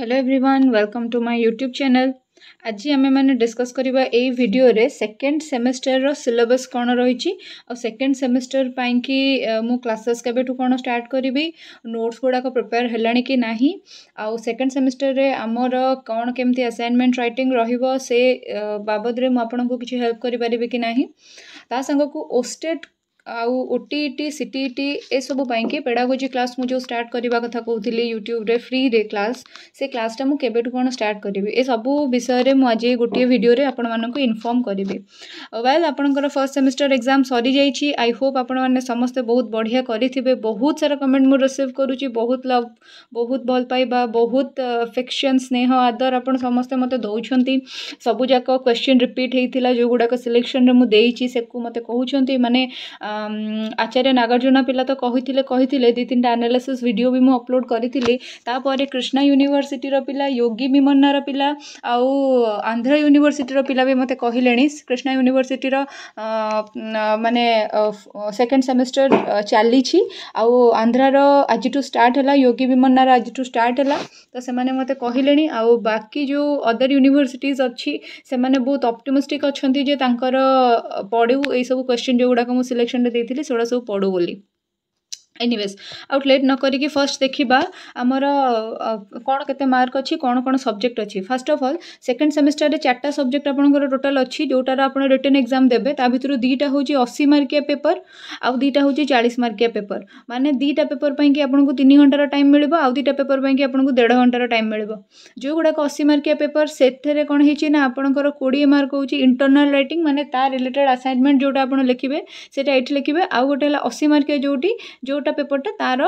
Hello everyone welcome to my YouTube channel आज आम मैंने डिस्कस करवा यही भिडियो सेकेंड सेमेस्टर सिलेबस कौन रही सेकेंड सेमेस्टर कि मु क्लासेस के कौन स्टार्ट करी नोट्स गुड़ाक प्रिपेयर है कि ना आउ सेकेंड सेमेस्टर आमर कौन केमती आसाइनमेंट रईटिंग रे बाबद मुझे हेल्प करें कि ना ता साग को ओस्टेट आउ आईटी सी टी टी एसबूप पेडागोजी क्लास मुझे जो स्टार्ट करवा कथा कहती यूट्यूब फ्री रे क्लास से क्लासटा मुझे केवे कौन स्टार्ट करी ए सब विषय में आज गोटे भिडियो आपको इनफर्म करी वेल आपर फर्स्ट सेमिस्टर एक्जाम सरी जा आई होप आपने समस्ते बहुत बढ़िया करेंगे बहुत सारा कमेंट मुझे रिसीव करुँच बहुत लव बहुत भल पाई बहुत फिक्शन स्नेह आदर आप समस्ते मत दौरान सबूक क्वेश्चन रिपीट होता जो गुड़ाक सिलेक्शन मुझे से मतलब कहते मैंने ଆଚାର୍ଯ୍ୟ ନାଗାର୍ଜୁନ ପିଲା ତ କହିଥିଲେ କହିଥିଲେ ଦୁଇ ତିନିଟା ଆନାଲିସିସ୍ ଭିଡ଼ିଓ ବି ମୁଁ ଅପଲୋଡ଼ କରିଥିଲି ତାପରେ କ୍ରିଷ୍ଣା ୟୁନିଭର୍ସିଟିର ପିଲା ୟୋଗୀ ବିମନ୍ନାର ପିଲା ଆଉ ଆନ୍ଧ୍ର ୟୁନିଭର୍ସିଟିର ପିଲା ବି ମୋତେ କହିଲେଣି କ୍ରିଷ୍ଣା ୟୁନିଭର୍ସିଟିର ମାନେ ସେକେଣ୍ଡ ସେମିଷ୍ଟର ଚାଲିଛି ଆଉ ଆନ୍ଧ୍ରାର ଆଜିଠୁ ଷ୍ଟାର୍ଟ ହେଲା ୟୋଗୀ ବିମନ୍ନାର ଆଜିଠୁ ଷ୍ଟାର୍ଟ ହେଲା ତ ସେମାନେ ମୋତେ କହିଲେଣି ଆଉ ବାକି ଯେଉଁ ଅଦର ୟୁନିଭର୍ସିଟିଜ୍ ଅଛି ସେମାନେ ବହୁତ ଅପ୍ଟିମିଷ୍ଟିକ୍ ଅଛନ୍ତି ଯେ ତାଙ୍କର ପଢ଼ିବୁ ଏଇସବୁ କ୍ୱେଶ୍ଚିନ୍ ଯେଉଁଗୁଡ଼ାକ ମୁଁ ସିଲେକ୍ସନ୍ ଆମେ ଦେଇଥିଲେ ସେଗୁଡ଼ା ସବୁ ପଡ଼ୁ ବୋଲି ଏନିୱେଜ୍ ଆଉ ଲେଟ୍ ନ କରିକି ଫାର୍ଷ୍ଟ ଦେଖିବା ଆମର କ'ଣ କେତେ ମାର୍କ ଅଛି କ'ଣ କ'ଣ ସବଜେକ୍ଟ ଅଛି ଫାର୍ଷ୍ଟ ଅଫ୍ ଅଲ୍ ସେକେଣ୍ଡ ସେମିଷ୍ଟରରେ ଚାରିଟା ସବଜେକ୍ଟ ଆପଣଙ୍କର ଟୋଟାଲ୍ ଅଛି ଯେଉଁଟାର ଆପଣ ରିଟର୍ନ ଏକ୍ଜାମ୍ ଦେବେ ତା ଭିତରୁ ଦୁଇଟା ହେଉଛି ଅଶୀ ମାର୍କିଆ ପେପର୍ ଆଉ ଦୁଇଟା ହେଉଛି ଚାଳିଶ ମାର୍କିଆ ପେପର୍ ମାନେ ଦୁଇଟା ପେପର୍ ପାଇଁକି ଆପଣଙ୍କୁ ତିନି ଘଣ୍ଟାର ଟାଇମ୍ ମିଳିବ ଆଉ ଦୁଇଟା ପେପର୍ ପାଇଁକି ଆପଣଙ୍କୁ ଦେଢ଼ ଘଣ୍ଟାର ଟାଇମ୍ ମିଳିବ ଯେଉଁଗୁଡ଼ାକ ଅଶୀ ମାର୍କିଆ ପେପର୍ ସେଥିରେ କ'ଣ ହେଇଛି ନା ଆପଣଙ୍କର କୋଡ଼ିଏ ମାର୍କ ହେଉଛି ଇଣ୍ଟରନାଲ୍ ରାଇଟିଂ ମାନେ ତା ରିଲେଟେଡ଼୍ ଆସାଇନମେଣ୍ଟ ଯେଉଁଟା ଆପଣ ଲେଖିବେ ସେଇଟା ଏଇଠି ଲେଖିବେ ଆଉ ଗୋଟେ ହେଲା ଅଶୀ ମାର୍କିଆ ଯେଉଁଠି ଯେଉଁ पेपर टा तार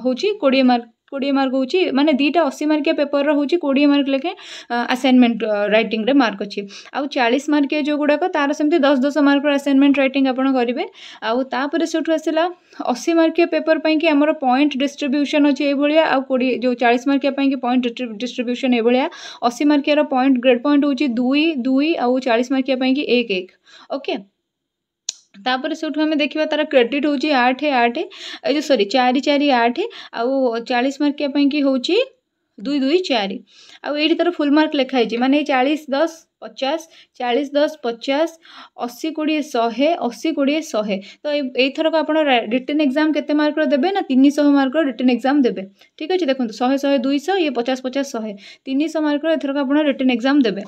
हूँ कोड़े मार्क कोड़े मार्क हूँ मानने दुटा अशी मार्किया पेपर रोच कोड़े मार्क लेखे आसाइनमेंट रईट मार्क अच्छे आउ चालीस मार्किया जो गुड़ाक तार सेमती दस दस मार्क आसाइनमेंट रईट करेंगे आउपर से आसला अशी मार्किया पेपर पर कि आम पॉइंट डिस्ट्रब्यूशन अच्छे ये भाया आउ जो चालीस मार्किया कि पॉइंट डिस्ट्रब्यूशन यहाँ अशी मार्किया पॉइंट ग्रेड पॉइंट हूँ दुई दुई आउ चालीस मार्किया एक एक ओके तापर से आम देखा तार क्रेडिट हूँ आठ आठ जो सरी चार चार आठ आ चालीस मार्क कि हूँ दुई दुई चार आई तार फुल मार्क लिखाई मानने चालीस दस ପଚାଶ ଚାଳିଶ ଦଶ ପଚାଶ ଅଶୀ କୋଡ଼ିଏ ଶହେ ଅଶୀ କୋଡ଼ିଏ ଶହେ ତ ଏଇଥରକ ଆପଣ ରିଟର୍ନ ଏକ୍ଜାମ୍ କେତେ ମାର୍କର ଦେବେ ନା ତିନିଶହ ମାର୍କର ରିଟର୍ନ ଏକ୍ଜାମ୍ ଦେବେ ଠିକ୍ ଅଛି ଦେଖନ୍ତୁ ଶହେ ଶହେ ଦୁଇଶହ ଇଏ ପଚାଶ ପଚାଶ ଶହେ ତିନିଶହ ମାର୍କର ଏଥରକ ଆପଣ ରିଟର୍ନ ଏକ୍ଜାମ୍ ଦେବେ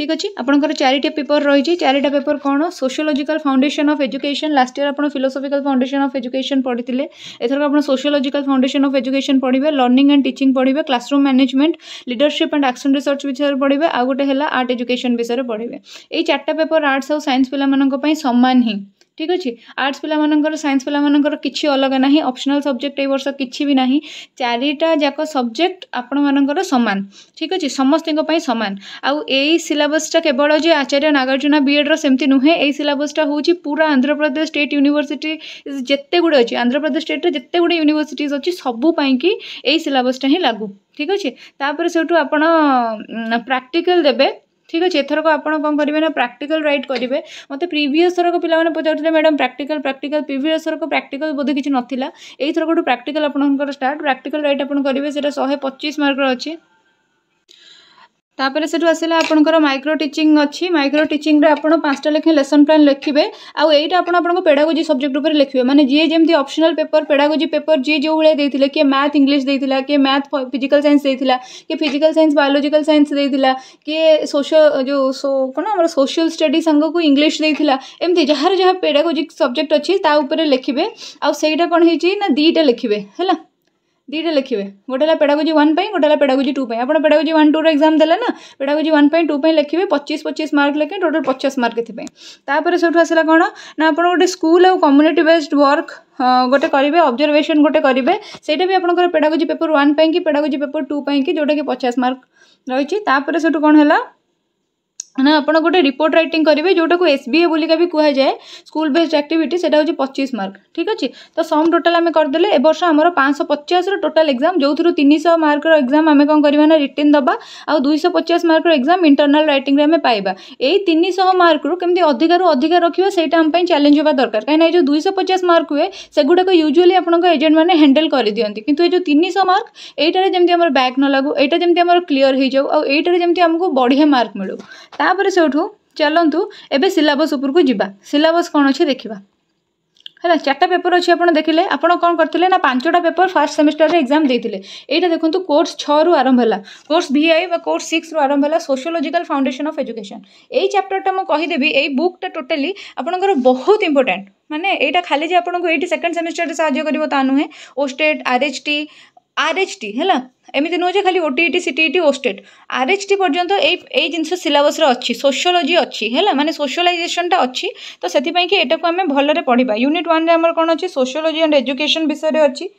ଠିକ୍ ଅଛି ଆପଣଙ୍କର ଚାରିଟା ପେପର୍ ରହିଛି ଚାରିଟା ପେପର୍ କ'ଣ sociological foundation of education last year ଆପଣ ଫିଲୋସଫିକାଲ୍ ଫାଉଣ୍ଡେସନ୍ ଅଫ୍ ଏଜୁକେସନ୍ ପଢ଼ିଥିଲେ ଏଥରକ ଆପଣ ସୋସିଓଲୋଜିକାଲ୍ ଫାଉଣ୍ଡେସନ୍ ଅଫ୍ ଏଜୁକେସନ୍ ପଢ଼ିବେ ଲର୍ଣ୍ଣିଂ ଆଣ୍ଡ ଟିଚିଂ ପଢ଼ିବେ classroom management leadership and action research ବିଷୟରେ ପଢ଼ିବେ ଆଉ ଗୋଟେ ହେଲା ଆର୍ଟ ଏଜୁକେସନ୍ ବିଷୟରେ ପଢ଼ିବେ ଏଇ ଚାରିଟା ପେପର ଆର୍ଟ୍ସ ଆଉ ସାଇନ୍ସ ପିଲାମାନଙ୍କ ପାଇଁ ସମାନ ହିଁ ଠିକ୍ ଅଛି ଆର୍ଟ୍ସ ପିଲାମାନଙ୍କର ସାଇନ୍ସ ପିଲାମାନଙ୍କର କିଛି ଅଲଗା ନାହିଁ ଅପସନାଲ୍ ସବଜେକ୍ଟ ଏଇ ବର୍ଷ କିଛି ବି ନାହିଁ ଚାରିଟା ଯାକ ସବଜେକ୍ଟ ଆପଣମାନଙ୍କର ସମାନ ଠିକ୍ ଅଛି ସମସ୍ତଙ୍କ ପାଇଁ ସମାନ ଆଉ ଏଇ ସିଲାବସ୍ଟା କେବଳ ଯେ ଆଚାର୍ଯ୍ୟ ନାଗାର୍ଜୁନ ବିଏଡ଼୍ର ସେମିତି ନୁହେଁ ଏଇ ସିଲାବସ୍ଟା ହେଉଛି ପୁରା ଆନ୍ଧ୍ରପ୍ରଦେଶ ଷ୍ଟେଟ୍ ୟୁନିଭର୍ସିଟି ଯେତେ ଗୁଡ଼ିଏ ଅଛି ଆନ୍ଧ୍ରପ୍ରଦେଶ ଷ୍ଟେଟ୍ରେ ଯେତେ ଗୁଡ଼ିଏ ୟୁନିଭର୍ସିଟିଜ୍ ଅଛି ସବୁ ପାଇଁକି ଏଇ ସିଲାବସ୍ଟା ହିଁ ଲାଗୁ ଠିକ୍ ଅଛି ତାପରେ ସେଇଠୁ ଆପଣ ପ୍ରାକ୍ଟିକାଲ୍ ଦେବେ ঠিক আছে ଏଥରକ ଆପଣ କ'ଣ କରିବେ ନା ପ୍ରାକ୍ଟିକାଲ ରାଇଟ୍ କରିବେ ମୋତେ ପ୍ରିଭିୟସ୍ ଥରକ ପିଲାମାନେ ପଚାରୁଥିଲେ ମ୍ୟାଡ଼ାମ୍ ପ୍ରାକ୍ଟିକାଲ ପ୍ରାକ୍ଟିକାଲ ପ୍ରିଭିୟସ୍ ଥରକ ପ୍ରାକ୍ଟିକାଲ ବୋଧେ କିଛି ନଥିଲା ଏଇଥରକଠୁ ପ୍ରାକ୍ଟିକାଲ ଆପଣଙ୍କର ଷ୍ଟାର୍ଟ ପ୍ରାକ୍ଟିକାଲ ରାଇଟ୍ ଆପଣ କରିବେ ସେଇଟା ଶହେ ପଚିଶ ମାର୍କର ଅଛି तापर से आसा आपर माइक्रो टीचिंग अच्छी माइक्रो टीचिंग पांचटा लिखे लेसन प्लान लिखे आईटा आपको पेडागोजी सब्जेक्ट उपर लिखे मैंने जी जमी अप्सनाल पेपर पेडागोजी पेपर जी जो भाई देते किए मैथ इंग्लीश देता किए मैथ फिजिकाल सैंस दे किए फिजिकल सैंस बायोलोजिकाल सैंस देता किए सोश जो कौन आम सोशियाल स्टडी सांग को इंग्लीश देता एमती जार जहाँ पेडागोजी सब्जेक्ट अच्छी लिखे आईटा कौन हो दीटा लिखे है दुटा लिखे गोटे पेडागोजी वन गोटे पेडागोजी टू आप पेडागोजी वन टूर एक्जाम देना पेडागोजी वन टू लिखे पचीस पचीस मार्क लिखे टोटाल पचास मार्क एपर से आसा कौन ना आप गोटे स्कूल आउ कम्युनिटी बेस्ड वर्क गोटे करेंगे अब्जरवेशन गोटे करेंगे सहीटा भी आपर पेडागोजी पेपर वन कि पेडागोजी पेपर टू कि जोटा कि पचास मार्क रही सेठ कौन है અને આપણો ગોટે રિપોર્ટ રાઇટિંગ કરીબે જોટકો એસબીએ બોલી કા બી કોહા જાય સ્કૂલ બેઝ એક્ટિવિટી સેટા હોજે 25 માર્ક ઠીક હોચી તો સમ ટોટલ અમે કર દલે એ વર્ષ અમારો 525 નો ટોટલ એક્ઝામ જોથરો 300 માર્કનો એક્ઝામ અમે કોન કરીવાના રીટન દવા ઓર 250 માર્કનો એક્ઝામ ઇન્ટર્નલ રાઇટિંગ રે અમે પાયબા એઈ 300 માર્કરૂ કેમદી અધિકાર અધિકાર રાખીવ સેટા આમ પઈ ચેલેન્જ હોવા દરકાર કેને જો 250 માર્ક હુએ સેગુડકો યુઝ્યુઅલી આપણો કો એજન્ટ મને હેન્ડલ કરી દિયંત કિંતુ એ જો 300 માર્ક એટરે જેમદી અમાર બેક ન લાગુ એટરે જેમદી અમારો ક્લિયર થઈ જાવ ઓર એટરે જેમદી હમકો બઢિયા માર્ક મિળુ ତାପରେ ସେଇଠୁ ଚାଲନ୍ତୁ ଏବେ ସିଲାବସ୍ ଉପରକୁ ଯିବା ସିଲାବସ୍ କ'ଣ ଅଛି ଦେଖିବା ହେଲା ଚାରିଟା ପେପର ଅଛି ଆପଣ ଦେଖିଲେ ଆପଣ କ'ଣ କରିଥିଲେ ନା ପାଞ୍ଚଟା ପେପର ଫାର୍ଷ୍ଟ ସେମିଷ୍ଟରରେ ଏକ୍ଜାମ୍ ଦେଇଥିଲେ ଏଇଟା ଦେଖନ୍ତୁ କୋର୍ସ ଛଅରୁ ଆରମ୍ଭ ହେଲା କୋର୍ସ ଭିଆଇ ବା କୋର୍ସ ସିକ୍ସରୁ ଆରମ୍ଭ ହେଲା ସୋସିଓଲୋଜିକାଲ ଫାଉଣ୍ଡେସନ୍ ଅଫ୍ ଏଜୁକେସନ୍ ଏଇ ଚାପ୍ଟରଟା ମୁଁ କହିଦେବି ଏଇ ବୁକ୍ଟା ଟୋଟାଲି ଆପଣଙ୍କର ବହୁତ ଇମ୍ପୋର୍ଟାଣ୍ଟ ମାନେ ଏଇଟା ଖାଲି ଯେ ଆପଣଙ୍କୁ ଏଇଠି ସେକେଣ୍ଡ ସେମିଷ୍ଟରରେ ସାହାଯ୍ୟ କରିବ ତା ନୁହେଁ ଓଷ୍ଟେଟ୍ ଆର୍ଏଚ୍ଟି ଆର୍ଏଚ୍ଟି ହେଲା ଏମିତି ନୁହେଁ ଯେ ଖାଲି ଓ ଟି ଇ ଟି ସି ଟି ଇ ଟି ଓଷ୍ଟେଟ୍ ଆର୍ଏଚ୍ଟି ପର୍ଯ୍ୟନ୍ତ ଏଇ ଏଇ ଜିନିଷ ସିଲାବସ୍ରେ ଅଛି ସୋସିଓଲୋଜି ଅଛି ହେଲା ମାନେ ସୋସିଆଲାଇଜେସନ୍ଟା ଅଛି ତ ସେଥିପାଇଁକି ଏଇଟାକୁ ଆମେ ଭଲରେ ପଢ଼ିବା ୟୁନିଟ୍ ୱାନ୍ରେ ଆମର କ'ଣ ଅଛି ସୋସିଓଲୋଜି ଆଣ୍ଡ ଏଜୁକେସନ୍ ବିଷୟରେ ଅଛି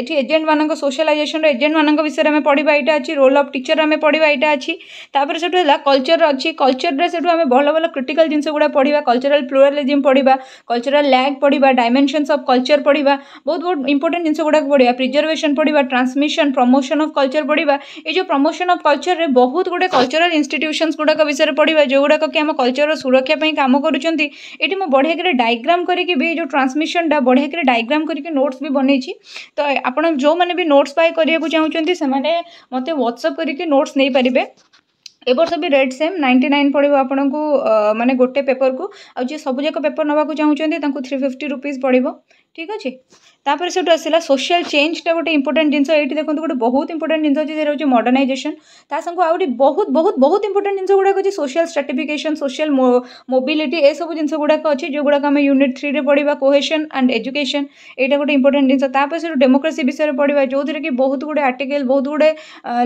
ଏଠି ଏଜେଣ୍ଟମାନଙ୍କ ସୋସିଆଲାଇଜେସନ୍ର ଏଜେଣ୍ଟମାନଙ୍କ ବିଷୟରେ ଆମେ ପଢ଼ିବା ଏଇଟା ଅଛି ରୋଲ୍ ଅଫ୍ ଟିଚର୍ ଆମେ ପଢ଼ିବା ଏଇଟା ଅଛି ତା'ପରେ ସେଠୁ ହେଲା କଲଚର୍ ଅଛି କଲଚର୍ରେ ସେଠୁ ଆମେ ଭଲ ଭଲ କ୍ରିଟିକାଲ୍ ଜିନିଷ ଗୁଡ଼ା ପଢ଼ିବା କଲଚରାଲ୍ ପ୍ଲୁରାଲିଜିମ୍ ପଢ଼ିବା କଲଚରାଲ୍ ଲ୍ୟାଗ୍ ପଢ଼ିବା ଡାଇମେନ୍ସନ୍ସ ଅଫ୍ କଲଚର୍ ପଢ଼ିବା ବହୁତ ବହୁତ ଇମ୍ପୋର୍ଟାଣ୍ଟ ଜିନିଷ ଗୁଡ଼ାକ ପଢ଼ିବା ପ୍ରିଜର୍ଭେସନ୍ ପଢ଼ିବା ଟ୍ରାନ୍ସମିସନ୍ ପ୍ରମୋସନ୍ ଅଫ୍ କଲଚର୍ ପଢ଼ିବା ଏଇ ଯେଉଁ ପ୍ରମୋସନ୍ ଅଫ୍ କଲଚର୍ରେ ବହୁତ ଗୁଡ଼ିଏ କଲଚରାଲ୍ ଇନଷ୍ଟିଟ୍ୟୁସନ୍ସ ଗୁଡ଼ାକ ବିଷୟରେ ପଢ଼ିବା ଯେଉଁଗୁଡ଼ାକ କି ଆମ କଲଚର୍ର ସୁରକ୍ଷା ପାଇଁ କାମ କରୁଛନ୍ତି ଏଠି ମୁଁ ବଢ଼ିଆକିରେ ଡାଇଗ୍ରାମ୍ କରିକି ବି ଏଇ ଯେଉଁ ଟ୍ରାନ୍ସମିସନ୍ଟା ବଢ଼ିଆକିରେ ଡାଇଗ୍ରାମ୍ କରିକି ନୋଟ୍ସ ବି ବନେଇଛି ତ ଆପଣ ଯେଉଁମାନେ ବି ନୋଟ୍ସ ବାଏ କରିବାକୁ ଚାହୁଁଛନ୍ତି ସେମାନେ ମୋତେ ହ୍ୱାଟ୍ସଅପ୍ କରିକି ନୋଟ୍ସ ନେଇପାରିବେ ଏବର୍ଷ ବି ରେଟ୍ ସେମ୍ ନାଇଣ୍ଟି ନାଇନ୍ ପଡ଼ିବ ଆପଣଙ୍କୁ ମାନେ ଗୋଟେ ପେପରକୁ ଆଉ ଯିଏ ସବୁଯାକ ପେପର ନେବାକୁ ଚାହୁଁଛନ୍ତି ତାଙ୍କୁ ଥ୍ରୀ ଫିଫ୍ଟି ରୁପିଜ୍ ପଡ଼ିବ ঠিক ଅଛି ତାପରେ ସେଠୁ ଆସିଲା ସୋସିଆଲ ଚେଞ୍ଜଟା ଗୋଟେ ଇମ୍ପୋର୍ଟାଣ୍ଟ ଜିନିଷ ଏଇଠି ଦେଖନ୍ତୁ ଗୋଟେ ବହୁତ ଇମ୍ପୋର୍ଟାଣ୍ଟ ଜିନିଷ ଅଛି ସେଇଟା ହେଉଛି ମଡର୍ଣ୍ଣାଇଜେସନ୍ ତା ସାଙ୍ଗକୁ ଆଉ ଗୋଟେ ବହୁତ ବହୁତ ବହୁତ ଇମ୍ପୋର୍ଟାଣ୍ଟ ଜିନିଷ ଗୁଡ଼ାକ ଅଛି ସୋସିଆଲ ସ୍ଟ୍ରାଟିଫିକେସନ୍ ସୋସିଆଲ ମୋବିଲିଟି ଏସବୁ ଜିନିଷ ଗୁଡ଼ାକ ଅଛି ଯେଉଁଗୁଡ଼ାକ ଆମେ ୟୁନିଟ୍ ଥ୍ରୀରେ ପଢ଼ିବା କୋହେସନ୍ ଆଣ୍ଡ ଏଜୁକେସନ୍ ଏଇଟା ଗୋଟେ ଇମ୍ପୋର୍ଟାଣ୍ଟ ଜିନିଷ ତାପରେ ସେଠୁ ଡେମୋକ୍ରାସି ବିଷୟରେ ପଢ଼ିବା ଯେଉଁଥିରେ କି ବହୁତ ଗୁଡ଼ିଏ ଆର୍ଟିକେଲ୍ ବହୁତ ଗୁଡ଼ିଏ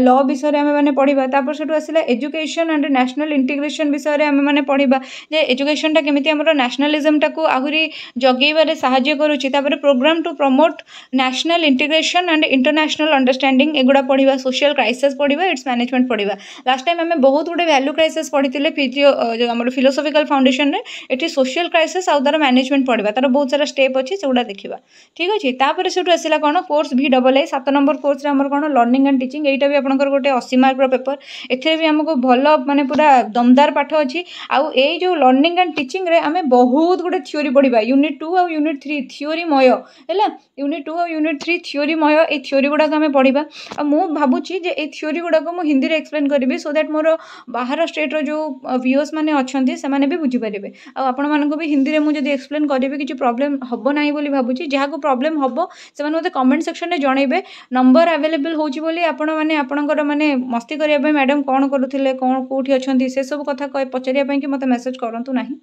ଲ ବିଷୟରେ ଆମେମାନେ ପଢ଼ିବା ତାପରେ ସେଠୁ ଆସିଲା ଏଜୁକେସନ୍ ଆଣ୍ଡ ନ୍ୟାସନାଲ ଇଣ୍ଟିଗ୍ରେସନ୍ ବିଷୟରେ ଆମେମାନେ ପଢ଼ିବା ଯେ ଏଜୁକେସନ୍ଟା କେମିତି ଆମର ନ୍ୟାସନାଲିଜମ୍ଟାକୁ ଆହୁରି ଜଗେଇବାରେ ସାହାଯ୍ୟ କରୁଛି तापर program to promote national integration and international understanding एगुड़ा पढ़ा सोशल क्राइसिस पढ़ा इट्स मैनेजमेंट पढ़ा लास्ट टाइम आम बहुत गुड़े भैल्यू क्राइसीस पढ़ते फिजिओ जो आम फिलोसफिकल फाउंडेसन में सोशल क्राइसिस आउ तार मैनेजमेंट पढ़ा तार बहुत सारा स्टेप अच्छे से गुड़ा देखा ठीक अच्छे तापर से आसा कौन कोर्स भी डबल ए सत नंबर कोर्स कौन लर्णिंग एंड टीचिंग यहीटा भी आपंकर गोटे अशी मार्क पेपर एथे भी आमको भल मानने पूरा दमदार पाठ अच्छी आई जो लर्णिंग एंड टीचिंग में आम बहुत गुड़े थीओरी पढ़ा यूनिट टू आउ यूनिट थ्री थीओरी ଥିଓରିମୟ ହେଲା ୟୁନିଟ୍ ଟୁ ଆଉ ୟୁନିଟ୍ ଥ୍ରୀ ଥିଓରିମୟ ଏଇ ଥିଓରି ଗୁଡ଼ାକ ଆମେ ପଢ଼ିବା ଆଉ ମୁଁ ଭାବୁଛି ଯେ ଏଇ ଥିଓରି ଗୁଡ଼ାକ ମୁଁ ହିନ୍ଦୀରେ ଏକ୍ସପ୍ଲେନ୍ କରିବି ସୋ ଦ୍ୟାଟ୍ ମୋର ବାହାର ଷ୍ଟେଟ୍ର ଯେଉଁ ଭିଓସ୍ ମାନେ ଅଛନ୍ତି ସେମାନେ ବି ବୁଝିପାରିବେ ଆଉ ଆପଣମାନଙ୍କୁ ବି ହିନ୍ଦୀରେ ମୁଁ ଯଦି ଏକ୍ସପ୍ଲେନ୍ କରିବି କିଛି ପ୍ରୋବ୍ଲେମ୍ ହେବ ନାହିଁ ବୋଲି ଭାବୁଛି ଯାହାକୁ ପ୍ରୋବ୍ଲେମ୍ ହେବ ସେମାନେ ମୋତେ କମେଣ୍ଟ ସେକ୍ସନ୍ରେ ଜଣାଇବେ ନମ୍ବର ଆଭେଲେବଲ୍ ହେଉଛି ବୋଲି ଆପଣମାନେ ଆପଣଙ୍କର ମାନେ ମସ୍ତି କରିବା ପାଇଁ ମ୍ୟାଡ଼ାମ୍ କ'ଣ କରୁଥିଲେ କ'ଣ କେଉଁଠି ଅଛନ୍ତି ସେସବୁ କଥା ପଚାରିବା ପାଇଁ କି ମୋତେ ମେସେଜ୍ କରନ୍ତୁ ନାହିଁ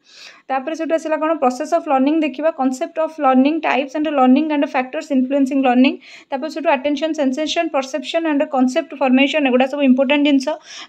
ତାପରେ ସେଠୁ ଆସିଲା କ'ଣ ପ୍ରୋସେସ୍ ଅଫ୍ ଲର୍ଣ୍ଣିଂ ଦେଖିବା concept of learning types under learning under factors influencing learning ତାପରେ ସେଠୁ attention sensation perception under concept formation ଏଗୁଡ଼ା ସବୁ important ଜିନିଷ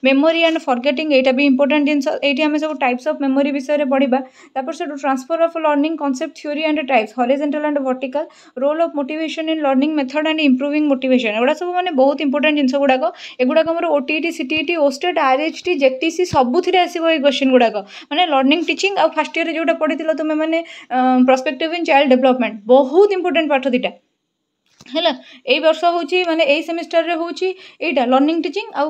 memory and forgetting ଏଇଟା ବି important ଜିନିଷ ଏଇଠି ଆମେ ସବୁ types of memory ବିଷୟରେ ପଢ଼ିବା ତାପରେ ସେଠୁ transfer of learning concept theory and types horizontal and vertical role of motivation in learning method and improving motivation ଏଗୁଡ଼ା ସବୁ ମାନେ ବହୁତ important ଜିନିଷ ଗୁଡ଼ାକ ଏଗୁଡ଼ାକ ଆମର ଓଟିଇଟି ସିଟିଇଟି ଓଷ୍ଟେଟ୍ ଆର୍ଏଚ୍ଟି ଜେଟିସି ସବୁଥିରେ ଆସିବ ଏଇ କ୍ୱେଶ୍ଚିନ୍ ଗୁଡ଼ାକ ମାନେ ଲର୍ଣ୍ଣିଂ ଟିଚିଂ ଆଉ ଫାର୍ଷ୍ଟ ଇୟର୍ରେ ଯେଉଁଟା ପଢ଼ିଥିଲ ତୁମେମାନେ ପ୍ରସ୍ପେକ୍ଟିଭ୍ ଇନ୍ ଚାଇଲ୍ଡ ଡେଭଲପମେଣ୍ଟ ବହୁତ ଇମ୍ପୋର୍ଟାଣ୍ଟ ପାଠ ଦୁଇଟା ହେଲା ଏଇ ବର୍ଷ ହେଉଛି ମାନେ ଏଇ ସେମିଷ୍ଟରରେ ହେଉଛି ଏଇଟା ଲର୍ଣ୍ଣିଂ ଟିଚିଂ ଆଉ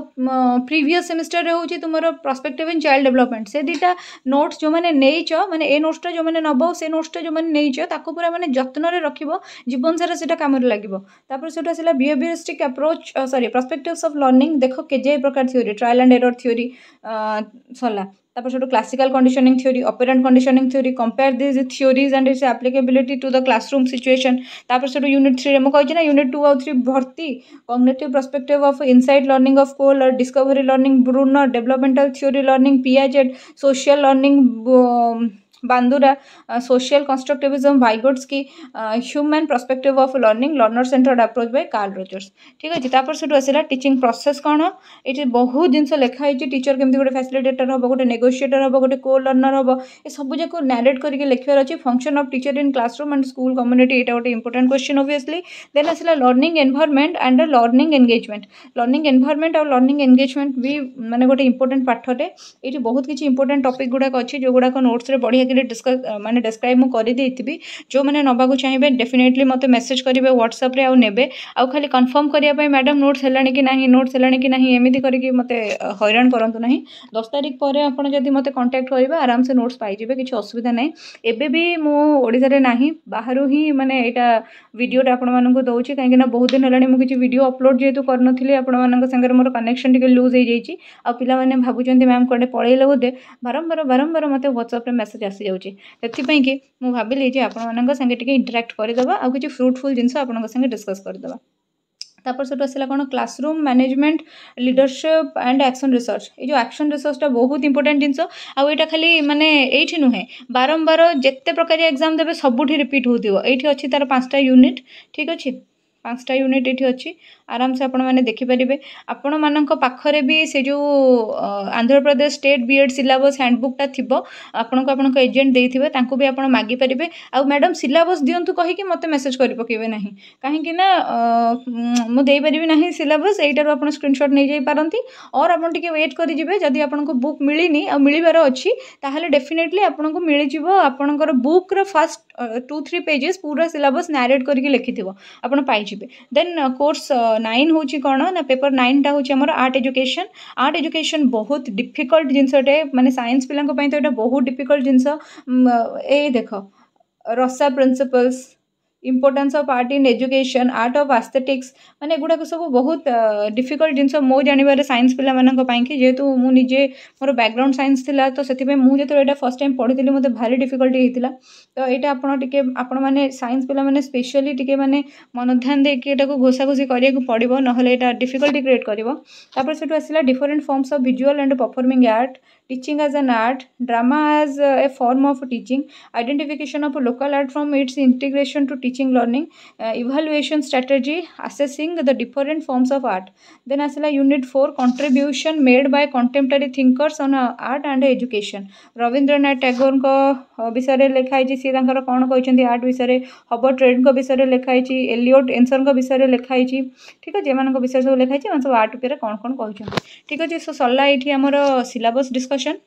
ପ୍ରିଭିୟସ୍ ସେମିଷ୍ଟରରେ ହେଉଛି ତୁମର ପ୍ରସ୍ପେକ୍ଟିଭ୍ ଇନ୍ ଚାଇଲ୍ଡ ଡେଭଲପମେଣ୍ଟ ସେ ଦୁଇଟା ନୋଟ୍ସ ଯେଉଁମାନେ ନେଇଛ ମାନେ ଏ ନୋଟ୍ସଟା ଯେଉଁମାନେ ନେବ ସେ ନୋଟ୍ସଟା ଯେଉଁମାନେ ନେଇଛ ତାକୁ ପୁରା ମାନେ ଯତ୍ନରେ ରଖିବ ଜୀବନସାରା ସେଇଟା କାମରେ ଲାଗିବ ତାପରେ ସେଇଟା ସେଟା behaviouristic approach sorry perspectives of learning ଦେଖ କେଯାଏ ପ୍ରକାର theory trial and error theory ସରିଲା তারপর সেটা classical conditioning theory operant conditioning theory compare these theories and its applicability to the classroom situation তারপর সেটা ইউনিট থ্রিরে মু কইছি না ইউনিট টু আউ থ্রি ভর্তি cognitive perspective of insight learning of Kohler discovery learning Bruner developmental theory learning Piaget social learning Bandura social constructivism Vygotsky की human perspective of learning learner centred approach by Carl Rogers ठीक अच्छे तापर से आसला teaching process कौन ये बहुत जिन लिखाई टीचर केमी गोटे फैसिलिटेटर हम गोटे नेगोसीएटर हम गोटे को लर्नर हम ये सब जाक नारेट करके लिखार अच्छे function of teacher in classroom and school community यहाँ गोटे इंपोर्टां क्वेश्चन ओबियसली देन आसला learning environment and learning engagement learning environment और लर्निंग एनगेजमेंट भी मैंने गोटे इंपोर्टां पाठटे ये बहुत किसी इंपोर्टां टपिक गुड़ाक अच्छे जो गुड़ाक नोट्स बढ़िया बेसिकली डिस्कस माने डिस्क्राइब ମୁଁ କରିଦେଇଥିବି ଯେଉଁମାନେ ନେବାକୁ ଚାହିଁବେ ଡେଫିନେଟଲି ମୋତେ ମେସେଜ୍ କରିବେ ହ୍ୱାଟ୍ସଆପ୍ରେ ଆଉ ନେବେ ଆଉ ଖାଲି କନଫର୍ମ କରିବା ପାଇଁ ମ୍ୟାଡ଼ାମ୍ ନୋଟ୍ସ ହେଲାଣି କି ନାହିଁ ନୋଟ୍ସ ହେଲାଣି କି ନାହିଁ ଏମିତି କରିକି ମୋତେ ହଇରାଣ କରନ୍ତୁ ନାହିଁ ଦଶ ତାରିଖ ପରେ ଆପଣ ଯଦି ମୋତେ କଣ୍ଟାକ୍ଟ କରିବେ ଆରାମସେ ନୋଟ୍ସ ପାଇଯିବେ କିଛି ଅସୁବିଧା ନାହିଁ ଏବେ ବି ମୁଁ ଓଡ଼ିଶାରେ ନାହିଁ ବାହାରୁ ହିଁ ମାନେ ଏଇଟା ଭିଡ଼ିଓଟା ଆପଣମାନଙ୍କୁ ଦେଉଛି କାହିଁକିନା ବହୁତ ଦିନ ହେଲାଣି ମୁଁ କିଛି ଭିଡ଼ିଓ ଅପଲୋଡ଼ ଯେହେତୁ କରିନଥିଲି ଆପଣମାନଙ୍କ ସାଙ୍ଗରେ ମୋର କନେକ୍ସନ୍ ଟିକେ ଲୁଜ୍ ହେଇଯାଇଛି ଆଉ ପିଲାମାନେ ଭାବୁଛନ୍ତି ମ୍ୟାମ୍ କୁଆଡ଼େ ପଳେଇଲେ ବୋଧେ ବାରମ୍ବାର ବାରମ୍ବାର ମୋତେ ହ୍ୱାଟ୍ସଆପ୍ରେ ମେସେଜ୍ ଆସି ଆସିଯାଉଛି ସେଥିପାଇଁକି ମୁଁ ଭାବିଲି ଯେ ଆପଣମାନଙ୍କ ସାଙ୍ଗେ ଟିକେ ଇଣ୍ଟରାକ୍ଟ କରିଦେବା ଆଉ କିଛି ଫ୍ରୁଟଫୁଲ୍ ଜିନିଷ ଆପଣଙ୍କ ସାଙ୍ଗେ ଡିସ୍କସ୍ କରିଦେବା ତାପରେ ସେଠୁ ଆସିଲା କ'ଣ classroom management leadership and action research ଏଇ ଯେଉଁ ଆକ୍ସନ୍ ରିସର୍ଚ୍ଚଟା ବହୁତ ଇମ୍ପୋର୍ଟାଣ୍ଟ ଜିନିଷ ଆଉ ଏଇଟା ଖାଲି ମାନେ ଏଇଠି ନୁହେଁ ବାରମ୍ବାର ଯେତେ ପ୍ରକାର ଏକ୍ଜାମ୍ ଦେବେ ସବୁଠି ରିପିଟ୍ ହେଉଥିବ ଏଇଠି ଅଛି ତା'ର ପାଞ୍ଚଟା ୟୁନିଟ୍ ଠିକ୍ ଅଛି पांचटा यूनिट ये अच्छी आराम से आपने देखिपर आपण मानते भी से जो Andhra Pradesh state B Ed syllabus हैंडबुक्टा थी आपको एजेंट देखिए भी आप मागिपारे आडम सिलस दिवत कहीकि मत मेसेज कर पकेबे ना कहीं मुझेपरि ना सिलस यू आप स्क्रीनशट नहीं जापारती और आपे व्वेट करेंगे जदि आप बुक् मिलनी आलबार अच्छी डेफिनेटली आपको मिलजि आपणकर बुक्र फास्ट टू थ्री पेजेस पूरा सिलस नारेट करके लिखि आप जी देन कोर्स नाइन हो कौन ना पेपर नाइनटा हूँ आर्ट एजुकेशन आर्ट एजुकेशन बहुत डिफिकल्ट जिनसटे मैंने सैंस पाई तो बहुत डिफिकल्ट जिन ये देख रसा principles importance of art in education art of aesthetics ମାନେ ଏଗୁଡ଼ାକ ସବୁ ବହୁତ ଡିଫିକଲ୍ଟ ଜିନିଷ ମୋ ଜାଣିବାରେ ସାଇନ୍ସ ପିଲାମାନଙ୍କ ପାଇଁକି ଯେହେତୁ ମୁଁ ନିଜେ ମୋର ବ୍ୟାକ୍ଗ୍ରାଉଣ୍ଡ ସାଇନ୍ସ ଥିଲା ତ ସେଥିପାଇଁ ମୁଁ ଯେତେବେଳେ ଏଇଟା ଫାର୍ଷ୍ଟ ଟାଇମ୍ ପଢ଼ିଥିଲି ମୋତେ ଭାରି ଡିଫିକଲ୍ଟ ହେଇଥିଲା ତ ଏଇଟା ଆପଣ ଟିକେ ଆପଣମାନେ ସାଇନ୍ସ ପିଲାମାନେ ସ୍ପେଶିଆଲି ଟିକେ ମାନେ ମନଧ୍ୟାନ ଦେଇକି ଏଇଟାକୁ ଘୋଷାଘୋଷି କରିବାକୁ ପଡ଼ିବ ନହେଲେ ଏଇଟା ଡିଫିକଲ୍ଟି କ୍ରିଏଟ୍ କରିବ ତାପରେ ସେଠୁ ଆସିଲା different forms of visual and performing art teaching as an art, drama as a form of teaching, identification of a local art from its integration to teaching learning, uh, evaluation strategy, assessing the different forms of art. Then as well, unit 4 contribution made by contemporary thinkers on uh, art and education. Rabindranath ଟାଗୋରଙ୍କ ବିଷୟରେ ଲେଖା ହେଇଛି ସିଏ ତାଙ୍କର କ'ଣ କହିଛନ୍ତି art ବିଷୟରେ Hubert ଟ୍ରେଡଙ୍କ ବିଷୟରେ ଲେଖା ହେଇଛି ଏଲିଓଟ୍ ଏନ୍ସରଙ୍କ ବିଷୟରେ ଲେଖା ହେଇଛି ଠିକ୍ ଅଛି ଏମାନଙ୍କ ବିଷୟରେ ସବୁ ଲେଖା ହେଇଛି ଏମାନେ ସବୁ ଆର୍ଟ ଉପରେ କ'ଣ କ'ଣ କହିଛନ୍ତି ଠିକ୍ ଅଛି ସୋ ସରିଲା ଏଇଠି ଆମର ସିଲାବସ୍ ଡିସ୍କସନ୍ क्वेश्चन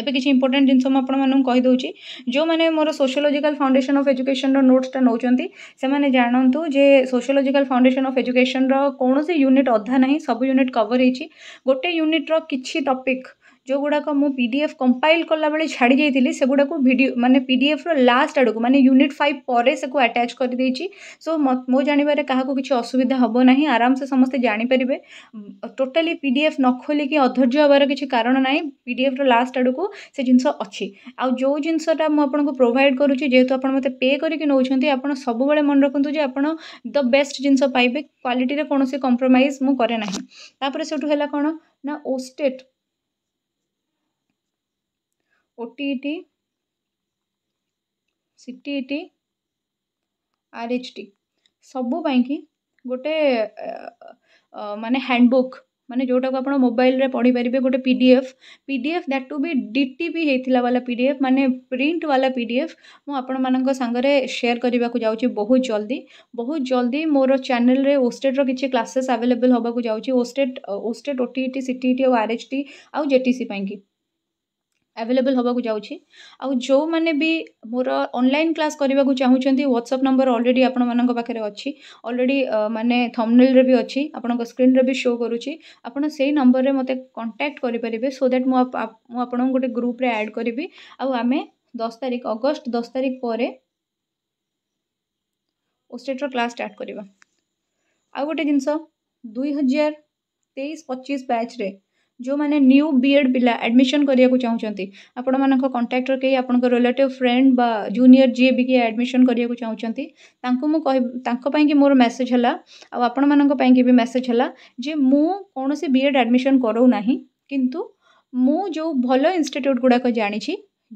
ଏବେ କିଛି ଇମ୍ପୋର୍ଟାଣ୍ଟ ଜିନିଷ ମୁଁ ଆପଣମାନଙ୍କୁ କହିଦେଉଛି ଯେଉଁମାନେ ମୋର ସୋସିଓଲୋଜିକାଲ ଫାଉଣ୍ଡେସନ୍ ଅଫ୍ ଏଜୁକେସନ୍ର ନୋଟ୍ସଟା ନେଉଛନ୍ତି ସେମାନେ ଜାଣନ୍ତୁ ଯେ ସୋସିଓଲୋଜିକାଲ ଫାଉଣ୍ଡେସନ୍ ଅଫ୍ ଏଜୁକେସନ୍ର କୌଣସି ୟୁନିଟ୍ ଅଧା ନାହିଁ ସବୁ ୟୁନିଟ୍ କଭର୍ ହେଇଛି ଗୋଟେ ୟୁନିଟ୍ର କିଛି ଟପିକ୍ ଯେଉଁଗୁଡ଼ାକ ମୁଁ ପି ଡି ଏଫ୍ କମ୍ପାଇଲ୍ କଲାବେଳେ ଛାଡ଼ି ଯାଇଥିଲି ସେଗୁଡ଼ାକୁ ଭିଡ଼ିଓ ମାନେ ପି ଡି ଏଫ୍ର ଲାଷ୍ଟ ଆଡ଼କୁ ମାନେ ୟୁନିଟ୍ ଫାଇଭ୍ ପରେ ସେକୁ ଆଟାଚ୍ କରିଦେଇଛି ସୋ ମୋ ଜାଣିବାରେ କାହାକୁ କିଛି ଅସୁବିଧା ହେବ ନାହିଁ ଆରାମସେ ସମସ୍ତେ ଜାଣିପାରିବେ ଟୋଟାଲି ପି ଡି ଏଫ୍ ନ ଖୋଲିକି ଅଧୈର୍ଯ୍ୟ ହେବାର କିଛି କାରଣ ନାହିଁ ପି ଡି ଏଫ୍ର ଲାଷ୍ଟ ଆଡ଼କୁ ସେ ଜିନିଷ ଅଛି ଆଉ ଯେଉଁ ଜିନିଷଟା ମୁଁ ଆପଣଙ୍କୁ ପ୍ରୋଭାଇଡ଼ କରୁଛି ଯେହେତୁ ଆପଣ ମୋତେ ପେ କରିକି ନେଉଛନ୍ତି ଆପଣ ସବୁବେଳେ ମନେ ରଖନ୍ତୁ ଯେ ଆପଣ ଦ ବେଷ୍ଟ ଜିନିଷ ପାଇବେ କ୍ୱାଲିଟିରେ କୌଣସି କମ୍ପ୍ରମାଇଜ୍ ମୁଁ କରେ ନାହିଁ ତାପରେ ସେଠୁ ହେଲା କ'ଣ ନା OSTET OTET CTET R H T कि गोटे मान हैंडबुक मानने जोटा को आप मोबाइल रे पढ़ी पारे गोटे P D F PDF PDF that to be DTP होता वाला पीडीएफ माने प्रिंट वाला PDF P D F share करने को बहुत जल्दी बहुत जल्दी मोर चैनल रे ओस्टेड रो किसी क्लासेस अवेलेबल होगा जाऊँ ओस्टेड ओस्टेड ओटीटी सीटीटी और आर एच टी आउ जेटीसी ଆଭେଲେବଲ୍ ହେବାକୁ ଯାଉଛି ଆଉ ଯେଉଁମାନେ ବି ମୋର ଅନଲାଇନ୍ କ୍ଲାସ୍ କରିବାକୁ ଚାହୁଁଛନ୍ତି ହ୍ୱାଟ୍ସଆପ୍ ନମ୍ବର ଅଲରେଡ଼ି ଆପଣମାନଙ୍କ ପାଖରେ ଅଛି ଅଲରେଡ଼ି ମାନେ ଥମ୍ବନେଲ୍ରେ ବି ଅଛି ଆପଣଙ୍କ ସ୍କ୍ରିନ୍ରେ ବି ଶୋ କରୁଛି ଆପଣ ସେଇ ନମ୍ବରରେ ମୋତେ କଣ୍ଟାକ୍ଟ କରିପାରିବେ ସୋ ଦ୍ୟାଟ୍ ମୁଁ ମୁଁ ଆପଣଙ୍କୁ ଗୋଟେ ଗ୍ରୁପ୍ରେ ଆଡ଼୍ କରିବି ଆଉ ଆମେ ଦଶ ତାରିଖ ଅଗଷ୍ଟ ଦଶ ତାରିଖ ପରେ ଓଷ୍ଟେଟ୍ର କ୍ଲାସ୍ ଷ୍ଟାର୍ଟ କରିବା ଆଉ ଗୋଟେ ଜିନିଷ ଦୁଇ ହଜାର ତେଇଶ ପଚିଶ ବ୍ୟାଚ୍ରେ जो मैंने न्यू बीएड पिला एडमिशन करा चाहते आपण मान कंट्राक्टर कई आप रिलेटिव फ्रेंड बा जूनियर जी भी कि एडमिशन करा चाहती मोर मेसेज है आपण मानी भी मेसेज है जे मु कौन सी बीएड एडमिशन करूना कितु मु जो भल इनट्यूट गुड़ाक जाणी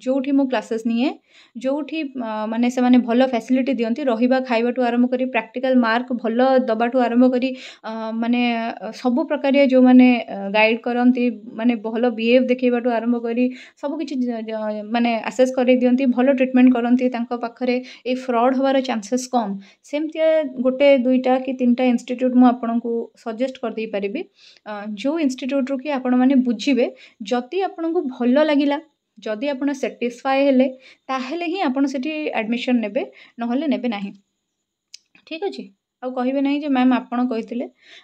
ଯେଉଁଠି ମୁଁ କ୍ଲାସେସ୍ ନିଏ ଯେଉଁଠି ମାନେ ସେମାନେ ଭଲ ଫ୍ୟାସିଲିଟି ଦିଅନ୍ତି ରହିବା ଖାଇବାଠୁ ଆରମ୍ଭ କରି ପ୍ରାକ୍ଟିକାଲ୍ ମାର୍କ ଭଲ ଦେବାଠୁ ଆରମ୍ଭ କରି ମାନେ ସବୁ ପ୍ରକାରିଆ ଯେଉଁମାନେ ଗାଇଡ଼ କରନ୍ତି ମାନେ ଭଲ ବିହେଭ୍ ଦେଖେଇବାଠୁ ଆରମ୍ଭ କରି ସବୁକିଛି ମାନେ ଆସେସ୍ କରେଇ ଦିଅନ୍ତି ଭଲ ଟ୍ରିଟମେଣ୍ଟ କରନ୍ତି ତାଙ୍କ ପାଖରେ ଏଇ ଫ୍ରଡ଼୍ ହେବାର ଚାନ୍ସେସ୍ କମ୍ ସେମିତିଆ ଗୋଟେ ଦୁଇଟା କି ତିନିଟା ଇନଷ୍ଟିଟ୍ୟୁଟ୍ ମୁଁ ଆପଣଙ୍କୁ ସଜେଷ୍ଟ କରିଦେଇପାରିବି ଯେଉଁ ଇନଷ୍ଟିଟ୍ୟୁଟ୍ରୁ କି ଆପଣମାନେ ବୁଝିବେ ଯଦି ଆପଣଙ୍କୁ ଭଲ ଲାଗିଲା जदि आप हेले ताले ही आपन सेठी एडमिशन ने ना ने ठीक अच्छे आ कहे ना जो मैम आपन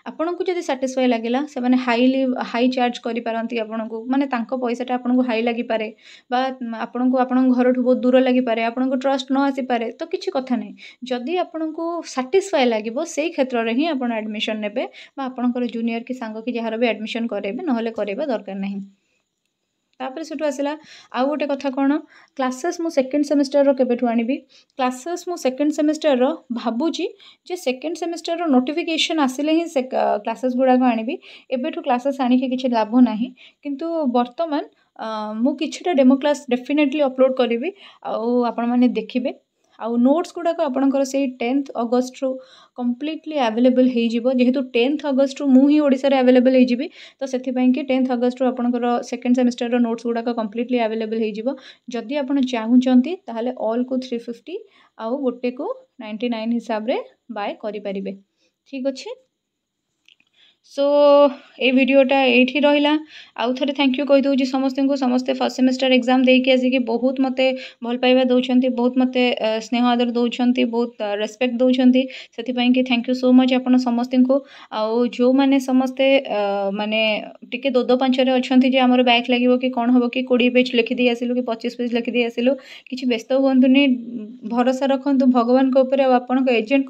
आपन को जब साटिस्फाए लगे से मैंने हाईली हाई चार्ज कर पारती आपन को मानते पैसाटा आपन को हाई लगी पारे को आप घर बहुत दूर लगी पारे ट्रस्ट न आसी पारे तो किसी कथ ना जदि आपन को साटिस्फाए लगे से ही क्षेत्र में ही आप एडमिशन ने आपंकर जूनियर कि सांग कि जहाँ भी एडमिशन कराइबे ना करवा दरकार नहीं ତାପରେ ସେଠୁ ଆସିଲା ଆଉ ଗୋଟେ କଥା କ'ଣ କ୍ଲାସେସ୍ ମୁଁ ସେକେଣ୍ଡ ସେମିଷ୍ଟରର କେବେଠୁ ଆଣିବି କ୍ଲାସେସ୍ ମୁଁ ସେକେଣ୍ଡ ସେମିଷ୍ଟରର ଭାବୁଛି ଯେ ସେକେଣ୍ଡ ସେମିଷ୍ଟରର ନୋଟିଫିକେସନ୍ ଆସିଲେ ହିଁ ସେ କ୍ଲାସେସ୍ ଗୁଡ଼ାକ ଆଣିବି ଏବେଠୁ କ୍ଲାସେସ୍ ଆଣିକି କିଛି ଲାଭ ନାହିଁ କିନ୍ତୁ ବର୍ତ୍ତମାନ ମୁଁ କିଛିଟା ଡେମୋ କ୍ଲାସ୍ ଡେଫିନେଟଲି ଅପଲୋଡ଼ କରିବି ଆଉ ଆପଣମାନେ ଦେଖିବେ ଆଉ ନୋଟ୍ସ ଗୁଡ଼ାକ ଆପଣଙ୍କର ସେଇ ଟେନ୍ଥ ଅଗଷ୍ଟରୁ କମ୍ପ୍ଲିଟଲି ଆଭେଲେବଲ୍ ହେଇଯିବ ଯେହେତୁ ଟେନ୍ଥ ଅଗଷ୍ଟରୁ ମୁଁ ହିଁ ଓଡ଼ିଶାରେ ଆଭେଲେବଲ୍ ହେଇଯିବି ତ ସେଥିପାଇଁକି ଟେନ୍ଥ ଅଗଷ୍ଟରୁ ଆପଣଙ୍କର ସେକେଣ୍ଡ ସେମିଷ୍ଟାରର ନୋଟ୍ସ ଗୁଡ଼ାକ କମ୍ପ୍ଲିଟଲି ଆଭେଲେବଲ୍ ହେଇଯିବ ଯଦି ଆପଣ ଚାହୁଁଛନ୍ତି ତାହେଲେ ଅଲ୍କୁ ଥ୍ରୀ ଫିଫ୍ଟି ଆଉ ଗୋଟେକୁ ନାଇଣ୍ଟି ନାଇନ୍ ହିସାବରେ ବାଏ କରିପାରିବେ ଠିକ୍ ଅଛି सो ए भिडटा ये रहा आउ थे थैंक यू कही दूसरी समस्त को समस्ते फर्स्ट सेमिस्टर एग्जाम दे कि आसिक बहुत मत भलपाइवा दौरान बहुत मत स्नेह आदर दौरान बहुत रेस्पेक्ट दौरान से थैंक यू सो मच आप समस्त आउ जो मैंने समस्ते मानने टी दो पांचर अच्छे आम बैक लगे कि कौन हम कि कोड़े पेज लिखिदे आसलू कि पचिश पेज लिखिदे आसलू किसी व्यस्त हूँ भरोसा रखु भगवान आपण एजेंट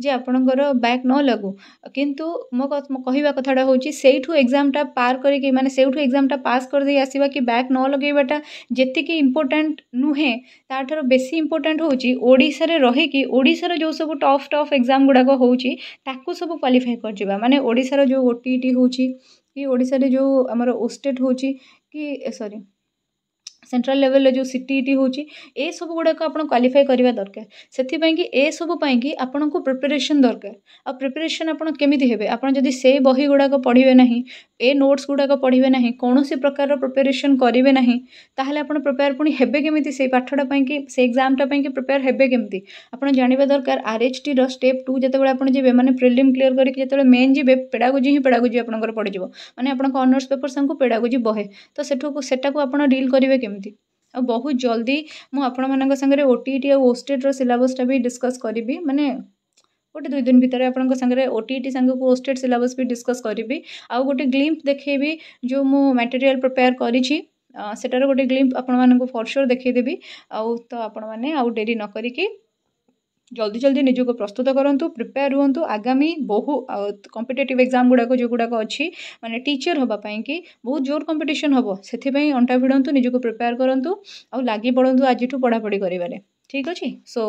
जे आपण बैक न लगू कि मो ମୋ କହିବା କଥାଟା ହେଉଛି ସେଇଠୁ ଏକ୍ଜାମଟା ପାର କରିକି ମାନେ ସେଇଠୁ ଏକ୍ଜାମଟା ପାସ୍ କରିଦେଇ ଆସିବା କି ବ୍ୟାକ୍ ନ ଲଗାଇବାଟା ଯେତିକି ଇମ୍ପୋର୍ଟାଣ୍ଟ ନୁହେଁ ତା'ଠାରୁ ବେଶୀ ଇମ୍ପୋର୍ଟାଣ୍ଟ ହେଉଛି ଓଡ଼ିଶାରେ ରହିକି ଓଡ଼ିଶାର ଯେଉଁ ସବୁ ଟଫ୍ ଟଫ୍ ଏକ୍ଜାମ୍ ଗୁଡ଼ାକ ହେଉଛି ତାକୁ ସବୁ କ୍ୱାଲିଫାଏ କରିଯିବା ମାନେ ଓଡ଼ିଶାର ଯେଉଁ ଓ ଟି ଇ ଟି ହେଉଛି କି ଓଡ଼ିଶାରେ ଯେଉଁ ଆମର ଓଷ୍ଟେଟ୍ ହେଉଛି କି ସରି सेन्ट्राल लेवल जो सीटी हो ये सब गुड़ाक आप क्वाफाए करवा दरकार से सबूपी आपको प्रिपेरेसन दरकार आ प्रिपेरेसन आपत केमी आपड़ जदि से बही गुड़ाक पढ़े ना ए नोट्स गुड़ाक पढ़े ना कौन प्रकार प्रिपेरेसन करेंगे ना तो आप प्रिपेयर पुणी हे कमी पाठटापाई कि एक्जामाटा कि प्रिपेयर हे कमी आपड़ जाना दरकार आर एच टी रेप टू जो आपे मैंने प्रिलिम क्लीयर करते मेन जी पेड़ोजी ही पेड़ाजी आप पड़ मैंने अनर्स पेपर सांक पेड़ोजी बहे तो आप डिल करेंगे कमी आ बहुत जल्दी मुझे आपण मांगे ओटीईटी आउ ओस्टेड रिलबसटा भी डिस्कस करी मैंने गोटे दुई दिन भितर आप ओ टी टी सांग सिलेबस भी डिस्कस करी आउ गोटे ग्लीम्प देखे भी जो मो मटेरियल प्रिपेयर करी सेटार गोटे ग्लीम्प आपको फर्सोर देखेदेवि आउ तो आपरी न करी जल्दी जल्दी निज्क प्रस्तुत करूँ प्रिपेयर हूँ आगामी बहु कंपिटेट एग्जाम गुड़ाक जो गुड़ाक अच्छी मानने टीचर हाँपाई कि बहुत जोर कंपिटन हे से अंटा भिड़ू निज्क प्रिपेयर करूँ आउ लग पड़ू आज पढ़ापढ़ी करें ঠিক ଅଛି ସୋ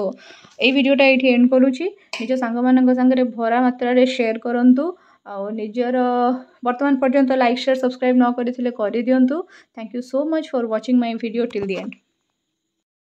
ଏଇ ଭିଡ଼ିଓଟା ଏଇଠି ଏଣ୍ଡ କରୁଛି ନିଜ ସାଙ୍ଗମାନଙ୍କ ସାଙ୍ଗରେ ଭରା ମାତ୍ରାରେ ସେୟାର କରନ୍ତୁ ଆଉ ନିଜର ବର୍ତ୍ତମାନ ପର୍ଯ୍ୟନ୍ତ ଲାଇକ୍ ସେୟାର ସବସ୍କ୍ରାଇବ୍ ନ କରିଥିଲେ କରିଦିଅନ୍ତୁ thank you so much for watching my video till the and